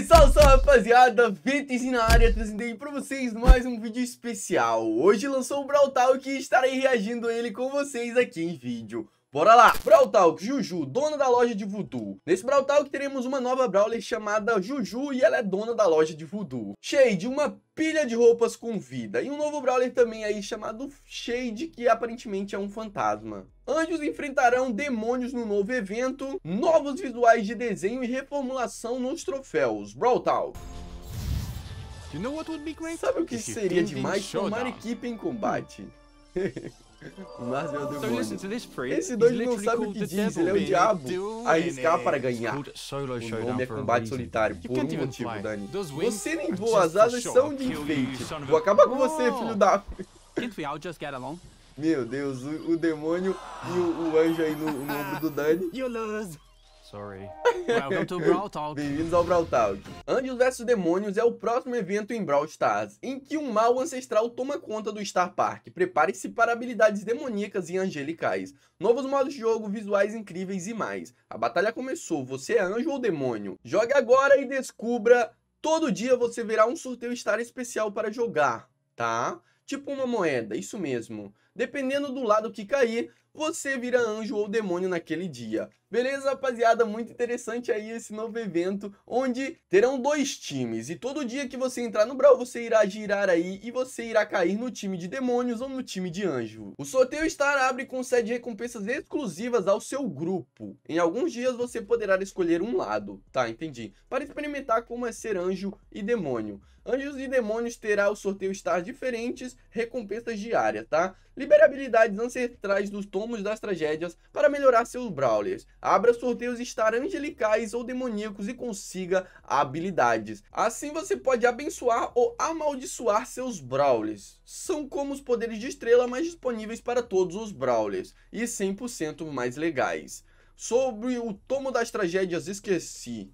E salve, salve rapaziada, Ventis na área, trazendo aí pra vocês mais um vídeo especial. Hoje lançou o Brawl Talk e estarei reagindo a ele com vocês aqui em vídeo. Bora lá! Brawl Talk, Juju, dona da loja de voodoo. Nesse Brawl Talk teremos uma nova Brawler chamada Juju e ela é dona da loja de voodoo. Shade, uma pilha de roupas com vida. E um novo Brawler também aí chamado Shade, que aparentemente é um fantasma. Anjos enfrentarão demônios no novo evento, novos visuais de desenho e reformulação nos troféus. Brawl Talk. Sabe o que seria demais? Formar equipe em combate. Marvel the Demônio. Esse dois não sabe o que diz, ele é o diabo. É Arriscar para é ganhar. O nome é combate solitário, por um motivo, Dani. Você nem as asas são de enfeite. Vou acabar com você, filho da... Meu Deus, o, o demônio e o, o, anjo aí no, no ombro do Dani. You lose. Sorry. Welcome to Brawl Talk. Bem-vindos ao Brawl Talk. Anjos vs Demônios é o próximo evento em Brawl Stars, em que um mal ancestral toma conta do Star Park. Prepare-se para habilidades demoníacas e angelicais, novos modos de jogo, visuais incríveis e mais. A batalha começou, você é anjo ou demônio? Jogue agora e descubra. Todo dia você verá um sorteio Star especial para jogar, tá? Tipo uma moeda, isso mesmo. Dependendo do lado que cair, você vira anjo ou demônio naquele dia. Beleza, rapaziada? Muito interessante aí esse novo evento, onde terão dois times. E todo dia que você entrar no Brawl, você irá girar aí e você irá cair no time de demônios ou no time de anjo. O sorteio Star abre e concede recompensas exclusivas ao seu grupo. Em alguns dias você poderá escolher um lado. Tá, entendi. Para experimentar como é ser anjo e demônio. Anjos e demônios terá o sorteio Star diferentes, recompensas diárias, tá? Libera habilidades ancestrais dos tomos das tragédias para melhorar seus Brawlers abra sorteios estar angelicais ou demoníacos e consiga habilidades. Assim você pode abençoar ou amaldiçoar seus Brawlers. São como os poderes de estrela, mas disponíveis para todos os Brawlers e 100% mais legais. Sobre o tomo das tragédias, esqueci.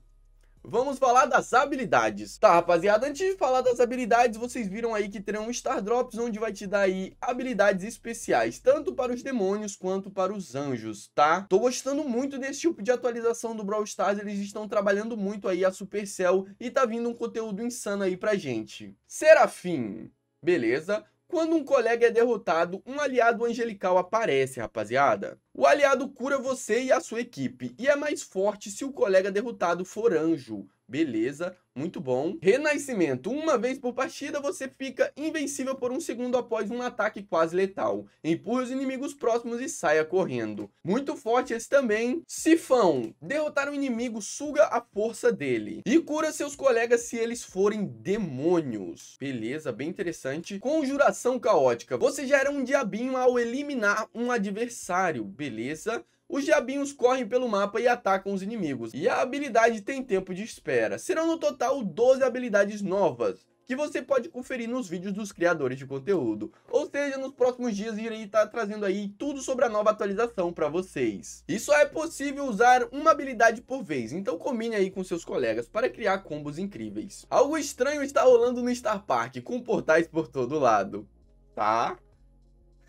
Vamos falar das habilidades. Tá, rapaziada, antes de falar das habilidades, vocês viram aí que terão Star Drops, onde vai te dar aí habilidades especiais, tanto para os demônios quanto para os anjos, tá? Tô gostando muito desse tipo de atualização do Brawl Stars, eles estão trabalhando muito aí a Supercell e tá vindo um conteúdo insano aí pra gente. Serafim, beleza? Quando um colega é derrotado, um aliado angelical aparece, rapaziada. O aliado cura você e a sua equipe, e é mais forte se o colega derrotado for anjo. Beleza, muito bom. Renascimento. Uma vez por partida, você fica invencível por um segundo após um ataque quase letal. Empurre os inimigos próximos e saia correndo. Muito forte esse também. Sifão. Derrotar um inimigo suga a força dele. E cura seus colegas se eles forem demônios. Beleza, bem interessante. Conjuração caótica. Você gera um diabinho ao eliminar um adversário. Beleza beleza, os diabinhos correm pelo mapa e atacam os inimigos. E a habilidade tem tempo de espera. Serão no total 12 habilidades novas que você pode conferir nos vídeos dos criadores de conteúdo. Ou seja, nos próximos dias irei estar trazendo aí tudo sobre a nova atualização para vocês. E só é possível usar uma habilidade por vez, então combine aí com seus colegas para criar combos incríveis. Algo estranho está rolando no Star Park, com portais por todo lado. Tá?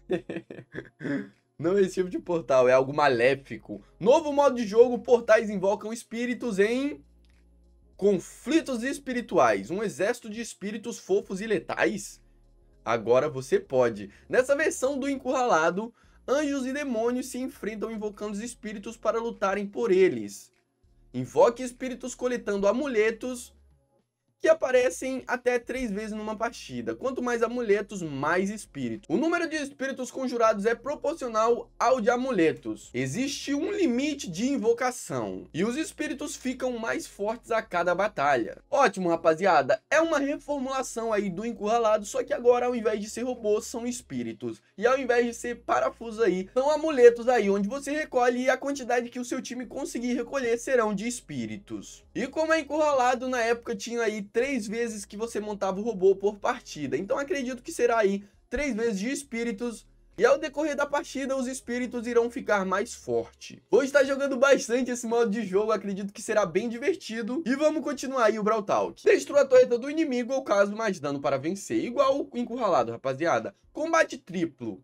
Não é esse tipo de portal, é algo maléfico. Novo modo de jogo, portais invocam espíritos em... Conflitos espirituais. Um exército de espíritos fofos e letais? Agora você pode. Nessa versão do Encurralado, anjos e demônios se enfrentam invocando os espíritos para lutarem por eles. Invoque espíritos coletando amuletos que aparecem até três vezes numa partida. Quanto mais amuletos, mais espíritos. O número de espíritos conjurados é proporcional ao de amuletos. Existe um limite de invocação, e os espíritos ficam mais fortes a cada batalha. Ótimo, rapaziada. É uma reformulação aí do encurralado, só que agora ao invés de ser robôs, são espíritos. E ao invés de ser parafuso aí, são amuletos aí, onde você recolhe e a quantidade que o seu time conseguir recolher serão de espíritos. E como é encurralado, na época tinha aí três vezes que você montava o robô por partida. Então acredito que será aí três vezes de espíritos e ao decorrer da partida, os espíritos irão ficar mais fortes. Vou estar jogando bastante esse modo de jogo, acredito que será bem divertido. E vamos continuar aí o Brawl Talk. Destrua a torreta do inimigo ou caso mais dano para vencer. Igual o encurralado, rapaziada. Combate triplo.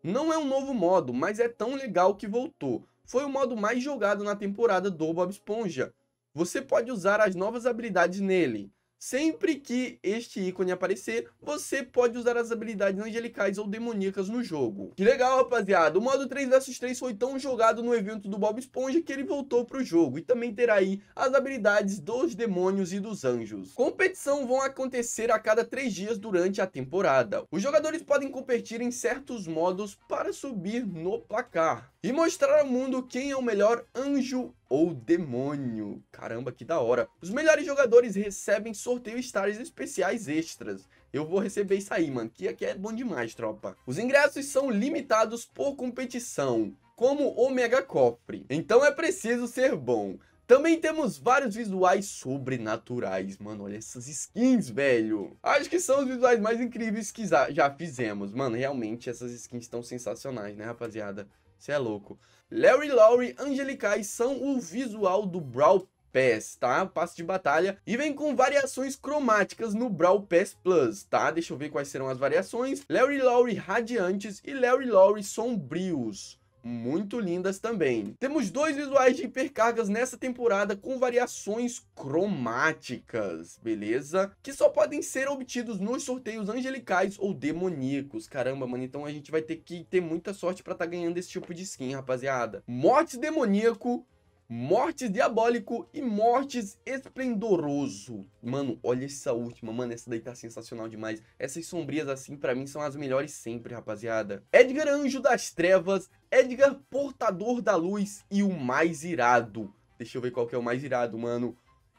Não é um novo modo, mas é tão legal que voltou. Foi o modo mais jogado na temporada do Bob Esponja. Você pode usar as novas habilidades nele. Sempre que este ícone aparecer, você pode usar as habilidades angelicais ou demoníacas no jogo. Que legal, rapaziada. O modo 3 vs 3 foi tão jogado no evento do Bob Esponja que ele voltou para o jogo. E também terá aí as habilidades dos demônios e dos anjos. Competição vão acontecer a cada 3 dias durante a temporada. Os jogadores podem competir em certos modos para subir no placar. E mostrar ao mundo quem é o melhor anjo ou demônio. Caramba, que da hora. Os melhores jogadores recebem sorteio stars especiais extras. Eu vou receber isso aí, mano, que aqui é bom demais, tropa. Os ingressos são limitados por competição, como o Mega Cofre. Então é preciso ser bom. Também temos vários visuais sobrenaturais, mano, olha essas skins, velho. Acho que são os visuais mais incríveis que já fizemos, mano, realmente essas skins estão sensacionais, né, rapaziada? Você é louco. Larry Lowry angelicais são o visual do Brawl Pass, tá? Passe de batalha. E vem com variações cromáticas no Brawl Pass Plus, tá? Deixa eu ver quais serão as variações. Larry Lowry radiantes e Larry Lowry sombrios muito lindas também. Temos dois visuais de hipercargas nessa temporada com variações cromáticas, beleza? Que só podem ser obtidos nos sorteios angelicais ou demoníacos. Caramba, mano, então a gente vai ter que ter muita sorte pra estar tá ganhando esse tipo de skin, rapaziada. Morte demoníaco Mortes Diabólico e Mortes Esplendoroso. Mano, olha essa última, mano, essa daí tá sensacional demais. Essas sombrias assim, pra mim, são as melhores sempre, rapaziada. Edgar Anjo das Trevas, Edgar Portador da Luz e o mais irado. Deixa eu ver qual que é o mais irado, mano.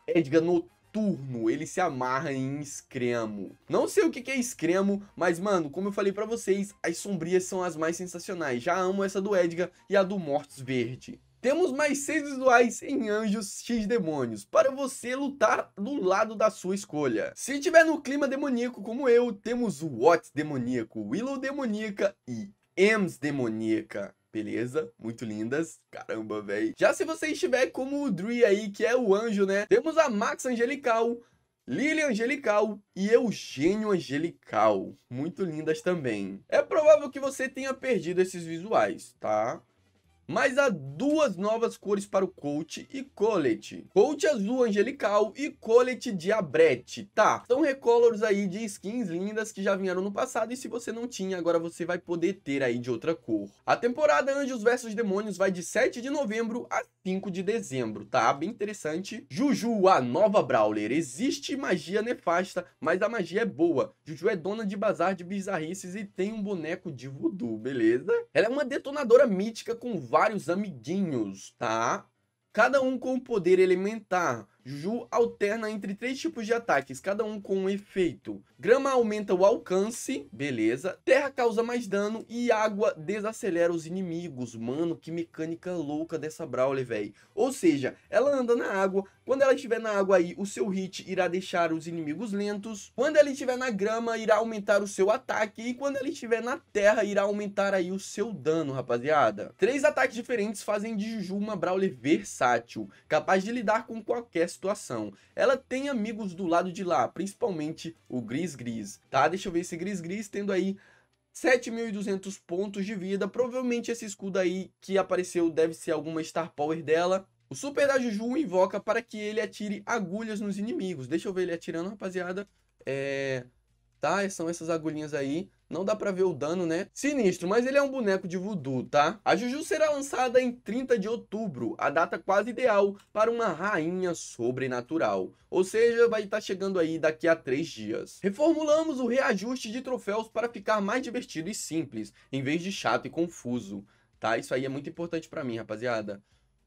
Edgar Noturno ele se amarra em escremo. Não sei o que, que é escremo, mas mano, como eu falei pra vocês, as sombrias são as mais sensacionais. Já amo essa do Edgar e a do Mortos Verde. Temos mais seis visuais em anjos x demônios, para você lutar do lado da sua escolha. Se tiver no clima demoníaco como eu, temos o Watts demoníaco, Willow demoníaca e Ems demoníaca. Beleza? Muito lindas. Caramba, velho. Já se você estiver como o Dree aí, que é o anjo, né? Temos a Max Angelical, lily Angelical e Eugênio Angelical. Muito lindas também. É provável que você tenha perdido esses visuais, tá? Mas há duas novas cores para o Colt e Colet. Colt azul angelical e Colet diabrete, tá? São recolors aí de skins lindas que já vieram no passado e se você não tinha, agora você vai poder ter aí de outra cor. A temporada Anjos vs Demônios vai de 7 de novembro a 5 de dezembro, tá? Bem interessante. Juju, a nova Brawler. Existe magia nefasta, mas a magia é boa. Juju é dona de bazar de bizarrices e tem um boneco de voodoo, beleza? Ela é uma detonadora mítica com vários vários amiguinhos, tá? Cada um com poder elementar. Juju alterna entre três tipos de ataques, cada um com um efeito. Grama aumenta o alcance, beleza. Terra causa mais dano e água desacelera os inimigos. Mano, que mecânica louca dessa Brawler, velho. Ou seja, ela anda na água. Quando ela estiver na água aí, o seu hit irá deixar os inimigos lentos. Quando ela estiver na grama, irá aumentar o seu ataque. E quando ela estiver na terra, irá aumentar aí o seu dano, rapaziada. Três ataques diferentes fazem de Juju uma Brawler versátil, capaz de lidar com qualquer situação. Ela tem amigos do lado de lá, principalmente o Gris Gris, tá? Deixa eu ver esse Gris Gris tendo aí 7.200 pontos de vida. Provavelmente esse escudo aí que apareceu deve ser alguma Star Power dela. O Super da Juju invoca para que ele atire agulhas nos inimigos. Deixa eu ver ele atirando, rapaziada. É... Tá, são essas agulhinhas aí. Não dá pra ver o dano, né? Sinistro, mas ele é um boneco de voodoo, tá? A Juju será lançada em 30 de outubro, a data quase ideal para uma rainha sobrenatural. Ou seja, vai estar tá chegando aí daqui a 3 dias. Reformulamos o reajuste de troféus para ficar mais divertido e simples, em vez de chato e confuso. Tá? Isso aí é muito importante pra mim, rapaziada.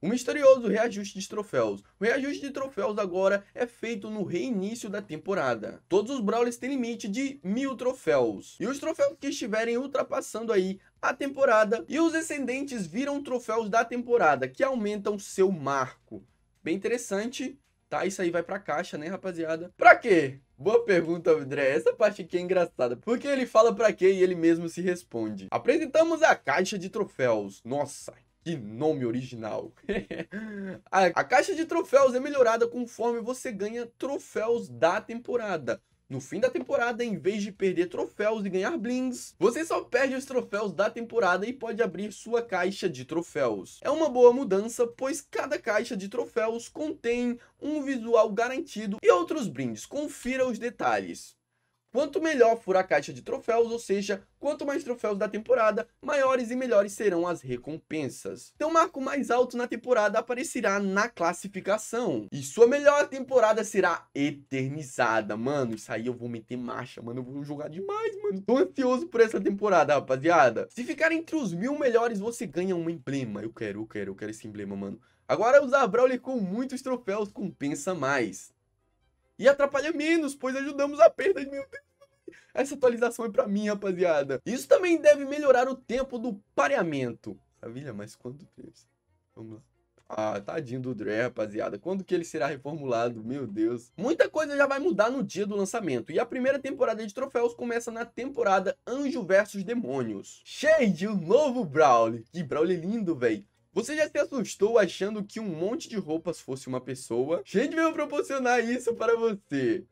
O misterioso reajuste de troféus. O reajuste de troféus agora é feito no reinício da temporada. Todos os Brawlers têm limite de mil troféus. E os troféus que estiverem ultrapassando aí a temporada e os descendentes viram troféus da temporada, que aumentam seu marco. Bem interessante, tá? Isso aí vai pra caixa, né, rapaziada? Pra quê? Boa pergunta, André. Essa parte aqui é engraçada, porque ele fala pra quê e ele mesmo se responde. Apresentamos a caixa de troféus. Nossa, que nome original! a, a caixa de troféus é melhorada conforme você ganha troféus da temporada. No fim da temporada, em vez de perder troféus e ganhar blings, você só perde os troféus da temporada e pode abrir sua caixa de troféus. É uma boa mudança, pois cada caixa de troféus contém um visual garantido e outros brindes. Confira os detalhes. Quanto melhor for a caixa de troféus, ou seja, quanto mais troféus da temporada, maiores e melhores serão as recompensas. Então, o marco mais alto na temporada aparecerá na classificação. E sua melhor temporada será eternizada. Mano, isso aí eu vou meter marcha, mano. Eu vou jogar demais, mano. Tô ansioso por essa temporada, rapaziada. Se ficar entre os mil melhores, você ganha um emblema. Eu quero, eu quero, eu quero esse emblema, mano. Agora usar Brawler com muitos troféus compensa mais. E atrapalha menos, pois ajudamos a perda de mil essa atualização é pra mim, rapaziada. Isso também deve melhorar o tempo do pareamento. Maravilha, mas quando... É vamos lá. Ah, tadinho do Dre, rapaziada. Quando que ele será reformulado? Meu Deus. Muita coisa já vai mudar no dia do lançamento. E a primeira temporada de troféus começa na temporada Anjo versus Demônios. Cheio de um novo Brawl. Que Brawler lindo, velho. Você já se assustou achando que um monte de roupas fosse uma pessoa? Gente veio proporcionar isso para você.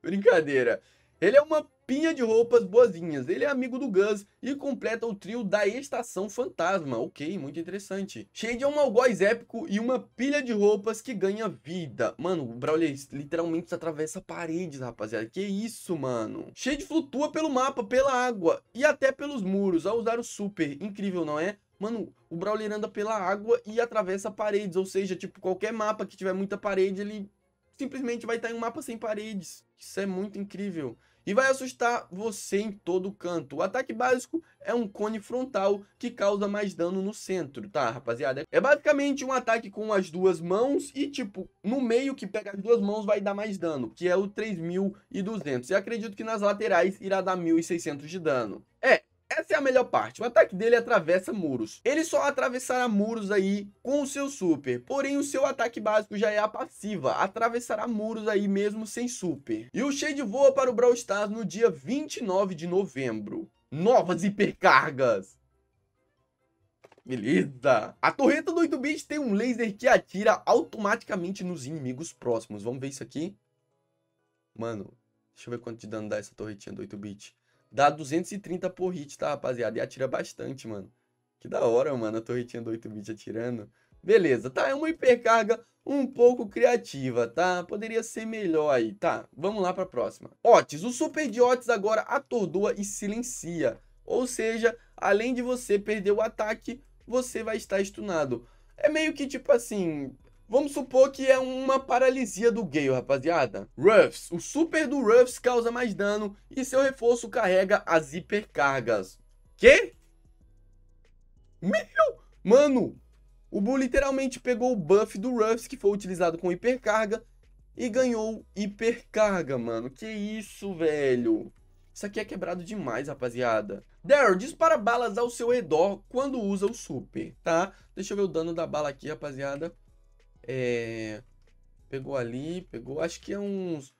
Brincadeira. Ele é uma pinha de roupas boazinhas, ele é amigo do Gus e completa o trio da Estação Fantasma. Ok, muito interessante. Shade é um algoz épico e uma pilha de roupas que ganha vida. Mano, o Brawler literalmente atravessa paredes, rapaziada. Que isso, mano? Shade flutua pelo mapa, pela água e até pelos muros ao usar o super. Incrível, não é? Mano, o Brawler anda pela água e atravessa paredes, ou seja, tipo, qualquer mapa que tiver muita parede, ele simplesmente vai estar em um mapa sem paredes. Isso é muito incrível e vai assustar você em todo canto. O ataque básico é um cone frontal que causa mais dano no centro, tá, rapaziada? É basicamente um ataque com as duas mãos e, tipo, no meio que pega as duas mãos vai dar mais dano, que é o 3.200. E acredito que nas laterais irá dar 1.600 de dano. É, essa é a melhor parte. O ataque dele atravessa muros. Ele só atravessará muros aí com o seu super. Porém, o seu ataque básico já é a passiva. Atravessará muros aí mesmo sem super. E o Shade voa para o Brawl Stars no dia 29 de novembro. Novas hipercargas. Beleza. A torreta do 8-bit tem um laser que atira automaticamente nos inimigos próximos. Vamos ver isso aqui. Mano, deixa eu ver quanto de dano dá essa torretinha do 8-bit. Dá 230 por hit, tá, rapaziada? E atira bastante, mano. Que da hora, mano, a torretinha do 8 bits atirando. Beleza, tá? É uma hipercarga um pouco criativa, tá? Poderia ser melhor aí, tá? Vamos lá pra próxima. Otis, o super de Otis agora atordoa e silencia. Ou seja, além de você perder o ataque, você vai estar estunado. É meio que tipo assim, Vamos supor que é uma paralisia do Gale, rapaziada. Ruffs. O super do Ruffs causa mais dano e seu reforço carrega as hipercargas. Quê? Meu! Mano, o Bull literalmente pegou o buff do Ruffs, que foi utilizado com hipercarga, e ganhou hipercarga, mano. Que isso, velho. Isso aqui é quebrado demais, rapaziada. Daryl, dispara balas ao seu redor quando usa o super, tá? Deixa eu ver o dano da bala aqui, rapaziada. É, pegou ali, pegou. Acho que é uns,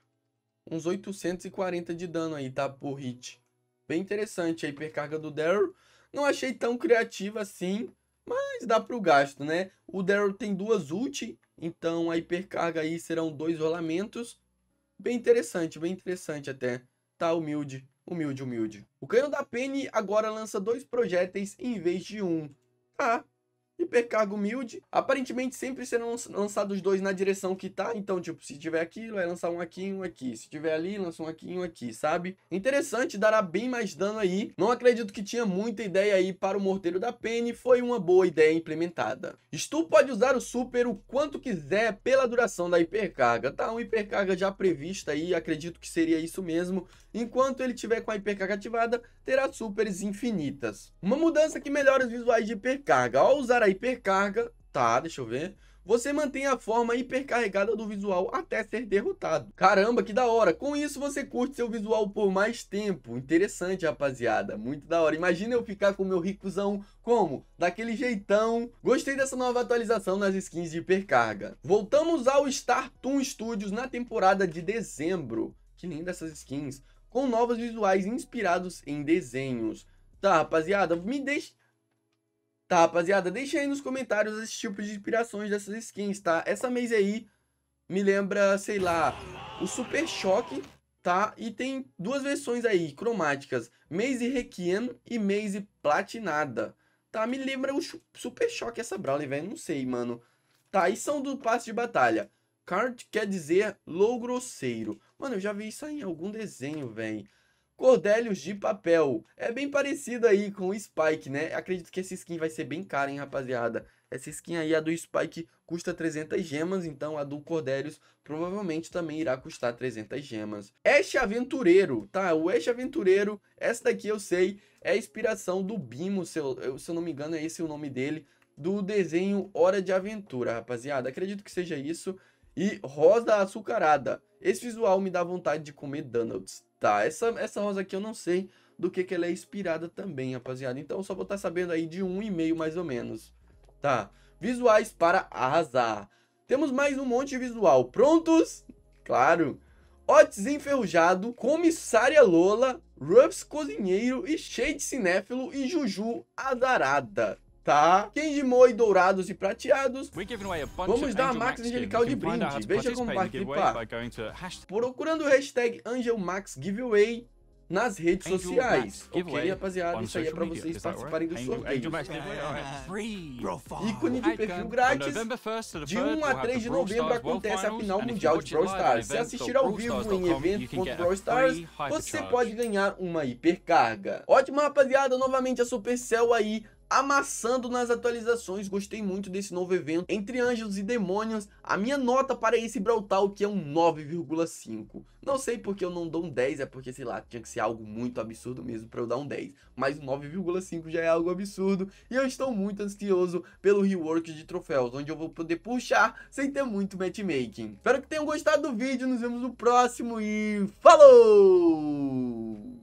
uns 840 de dano aí, tá? Por hit. Bem interessante a hipercarga do Daryl. Não achei tão criativa assim, mas dá pro gasto, né? O Daryl tem duas ult, então a hipercarga aí serão dois rolamentos. Bem interessante, bem interessante até. Tá humilde, humilde, humilde. O canhão da Penny agora lança dois projéteis em vez de um. Tá, e Humilde. Aparentemente sempre serão lançados dois na direção que tá, então tipo, se tiver aqui, vai é lançar um aqui e um aqui. Se tiver ali, lança um aqui e um aqui, sabe? Interessante, dará bem mais dano aí. Não acredito que tinha muita ideia aí para o Morteiro da Penny, foi uma boa ideia implementada. Stu pode usar o Super o quanto quiser pela duração da hipercarga, tá? Uma hipercarga já prevista aí, acredito que seria isso mesmo. Enquanto ele tiver com a hipercarga ativada, terá supers infinitas. Uma mudança que melhora os visuais de hipercarga. Ao usar a hipercarga, tá, deixa eu ver, você mantém a forma hipercarregada do visual até ser derrotado. Caramba, que da hora! Com isso você curte seu visual por mais tempo. Interessante, rapaziada. Muito da hora. Imagina eu ficar com o meu ricozão como? Daquele jeitão. Gostei dessa nova atualização nas skins de hipercarga. Voltamos ao Star Toon Studios na temporada de dezembro. Que linda essas skins. Com novos visuais inspirados em desenhos. Tá, rapaziada, me deixe Tá, rapaziada? Deixa aí nos comentários esse tipos de inspirações dessas skins, tá? Essa mês aí me lembra, sei lá, o Super Choque, tá? E tem duas versões aí, cromáticas. Maze Requiem e Maze Platinada. Tá, me lembra o Super Choque essa Brawley, velho. Não sei, mano. Tá, e são do passe de batalha. Card quer dizer low grosseiro. Mano, eu já vi isso aí em algum desenho, velho. Cordélios de papel. É bem parecido aí com o Spike, né? Acredito que essa skin vai ser bem cara, hein, rapaziada? Essa skin aí, a do Spike, custa 300 gemas, então a do Cordélios provavelmente também irá custar 300 gemas. Ash Aventureiro, tá? O Ash Aventureiro, essa daqui eu sei, é a inspiração do Bimo, se eu, se eu não me engano é esse o nome dele, do desenho Hora de Aventura, rapaziada. Acredito que seja isso. E Rosa Açucarada. Esse visual me dá vontade de comer donuts. Tá, essa, essa rosa aqui eu não sei do que, que ela é inspirada também, rapaziada. Então só vou estar tá sabendo aí de um e meio mais ou menos. Tá, visuais para arrasar. Temos mais um monte de visual. Prontos? Claro. Otis Enferrujado, Comissária Lola, Ruffs Cozinheiro e Shade Cinéfilo e Juju Azarada tá? de e dourados e prateados. Vamos dar a Max Angelical de brinde. Veja como participar. Procurando o hashtag AngelMaxGiveaway nas redes sociais. Ok, rapaziada, isso aí é pra vocês participarem do sorteio. Ícone de perfil grátis. De 1 a 3 de novembro acontece a final mundial de Brawl Stars. Se assistir ao vivo em evento.brawlstars, você pode ganhar uma hipercarga. Ótimo, rapaziada, novamente a Supercell aí amassando nas atualizações. Gostei muito desse novo evento. Entre Anjos e Demônios, a minha nota para esse Brawl Talk é um 9,5. Não sei porque eu não dou um 10, é porque, sei lá, tinha que ser algo muito absurdo mesmo para eu dar um 10. Mas 9,5 já é algo absurdo. E eu estou muito ansioso pelo rework de troféus, onde eu vou poder puxar sem ter muito matchmaking. Espero que tenham gostado do vídeo, nos vemos no próximo e... Falou!